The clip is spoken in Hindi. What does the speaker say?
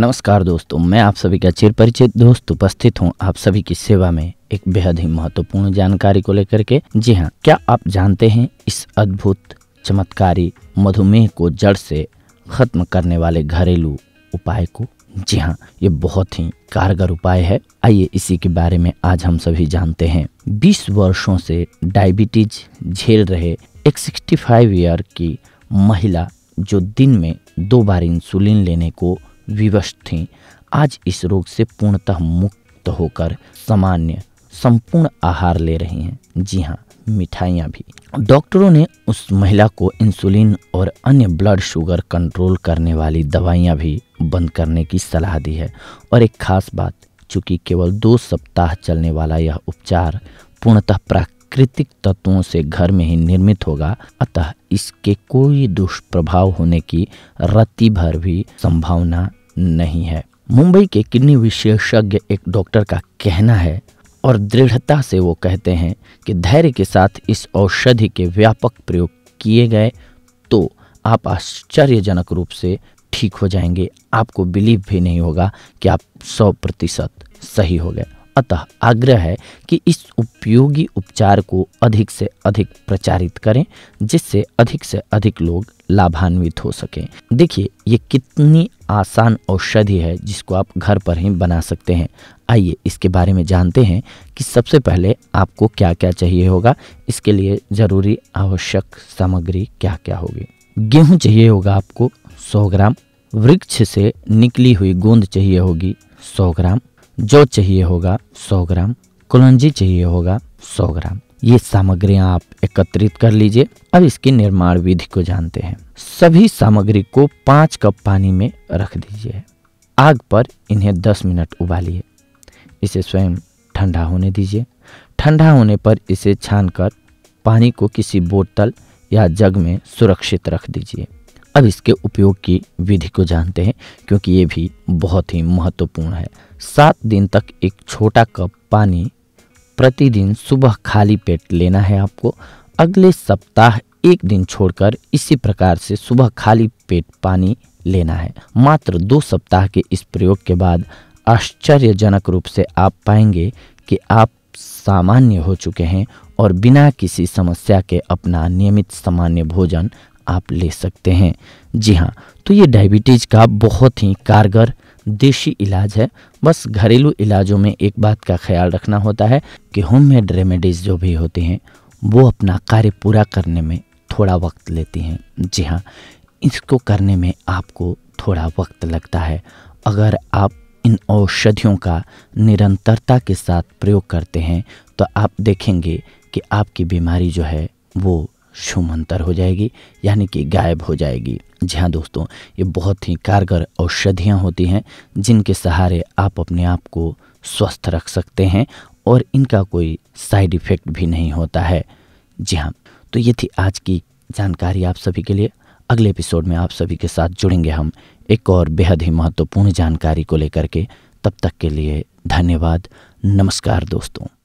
नमस्कार दोस्तों मैं आप सभी का चिर परिचित दोस्त उपस्थित हूँ आप सभी की सेवा में एक बेहद ही महत्वपूर्ण जानकारी को लेकर के जी हाँ क्या आप जानते हैं इस अद्भुत चमत्कारी मधुमेह को जड़ से खत्म करने वाले घरेलू उपाय को जी हाँ ये बहुत ही कारगर उपाय है आइए इसी के बारे में आज हम सभी जानते हैं 20 वर्षों से डायबिटीज झेल रहे एक 65 ईयर की महिला जो दिन में दो बार इंसुलिन लेने को विवश थीं आज इस रोग से पूर्णतः मुक्त होकर सामान्य संपूर्ण आहार ले रही हैं जी हाँ मिठाइयाँ भी डॉक्टरों ने उस महिला को इंसुलिन और अन्य ब्लड शुगर कंट्रोल करने वाली दवाइयाँ भी बंद करने की सलाह दी है और एक खास बात चूँकि केवल दो सप्ताह चलने वाला यह उपचार पूर्णतः प्राकृतिक तत्वों से घर में ही निर्मित होगा अतः इसके कोई दुष्प्रभाव होने की रत्ती भर भी संभावना नहीं है मुंबई के किडनी विशेषज्ञ एक डॉक्टर का कहना है और दृढ़ता से वो कहते हैं कि धैर्य के साथ इस औषधि के व्यापक प्रयोग किए गए तो आप आश्चर्यजनक रूप से ठीक हो जाएंगे आपको बिलीव भी नहीं होगा कि आप सौ प्रतिशत सही हो गए अतः आग्रह है कि इस उपयोगी उपचार को अधिक से अधिक प्रचारित करें जिससे अधिक से अधिक लोग लाभान्वित हो सकें देखिए ये कितनी आसान औषधि है जिसको आप घर पर ही बना सकते हैं आइए इसके बारे में जानते हैं कि सबसे पहले आपको क्या क्या चाहिए होगा इसके लिए ज़रूरी आवश्यक सामग्री क्या क्या होगी गेहूँ चाहिए होगा आपको 100 ग्राम वृक्ष से निकली हुई गोंद चाहिए होगी 100 ग्राम जौ चाहिए होगा 100 ग्राम कुलंजी चाहिए होगा 100 ग्राम ये सामग्रियां आप एकत्रित कर लीजिए अब इसकी निर्माण विधि को जानते हैं सभी सामग्री को पाँच कप पानी में रख दीजिए आग पर इन्हें दस मिनट उबालिए इसे स्वयं ठंडा होने दीजिए ठंडा होने पर इसे छानकर पानी को किसी बोतल या जग में सुरक्षित रख दीजिए अब इसके उपयोग की विधि को जानते हैं क्योंकि ये भी बहुत ही महत्वपूर्ण है सात दिन तक एक छोटा कप पानी प्रतिदिन सुबह खाली पेट लेना है आपको अगले सप्ताह एक दिन छोड़कर इसी प्रकार से सुबह खाली पेट पानी लेना है मात्र दो सप्ताह के इस प्रयोग के बाद आश्चर्यजनक रूप से आप पाएंगे कि आप सामान्य हो चुके हैं और बिना किसी समस्या के अपना नियमित सामान्य भोजन आप ले सकते हैं जी हाँ तो ये डायबिटीज़ का बहुत ही कारगर देशी इलाज है बस घरेलू इलाजों में एक बात का ख्याल रखना होता है कि होम मेड रेमेडीज़ जो भी होती हैं वो अपना कार्य पूरा करने में थोड़ा वक्त लेती हैं जी हाँ इसको करने में आपको थोड़ा वक्त लगता है अगर आप इन औषधियों का निरंतरता के साथ प्रयोग करते हैं तो आप देखेंगे कि आपकी बीमारी जो है वो शुमंतर हो जाएगी यानी कि गायब हो जाएगी जी हाँ दोस्तों ये बहुत ही कारगर औषधियाँ होती हैं जिनके सहारे आप अपने आप को स्वस्थ रख सकते हैं और इनका कोई साइड इफ़ेक्ट भी नहीं होता है जी हाँ तो ये थी आज की जानकारी आप सभी के लिए अगले एपिसोड में आप सभी के साथ जुड़ेंगे हम एक और बेहद ही महत्वपूर्ण जानकारी को लेकर के तब तक के लिए धन्यवाद नमस्कार दोस्तों